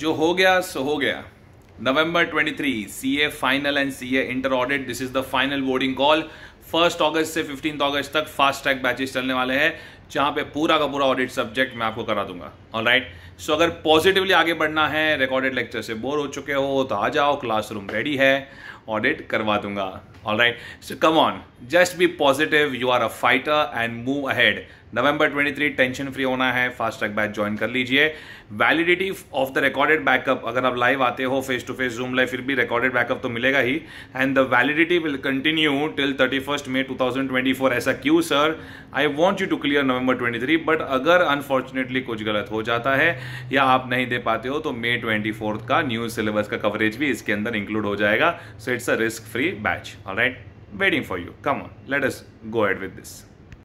जो हो गया सो हो गया November 23 CA final and CA inter audit this is the final boarding call first August से फिफ्टीन अगस्त तक फास्ट ट्रैक बैचेस चलने वाले हैं जहाँ पे पूरा का पूरा ऑडिट सब्जेक्ट मैं आपको करा दूंगा ऑल राइट सो अगर पॉजिटिवली आगे बढ़ना है रिकॉर्डेड लेक्चर से बोर हो चुके हो तो आ जाओ क्लासरूम रेडी है ऑडिट करवा दूंगा all right so come on just be positive you are a fighter and move ahead November 23 tension free होना है फास्ट ट्रैक बैच ज्वाइन कर लीजिए validity of the recorded backup अगर आप लाइव आते हो face to face Zoom live फिर भी रिकॉर्डेड बैकअप तो मिलेगा ही and the validity will continue till thirty first May to ऐसा क्यों sir I want you to clear November November 23 but अगर अनफॉर्चुनेटली कुछ गलत हो जाता है या आप नहीं दे पाते हो तो मे ट्वेंटी का न्यू सिलेबस का कवरेज भी इसके अंदर इंक्लूड हो जाएगा so it's a risk free batch right waiting for you come on let us go ahead with this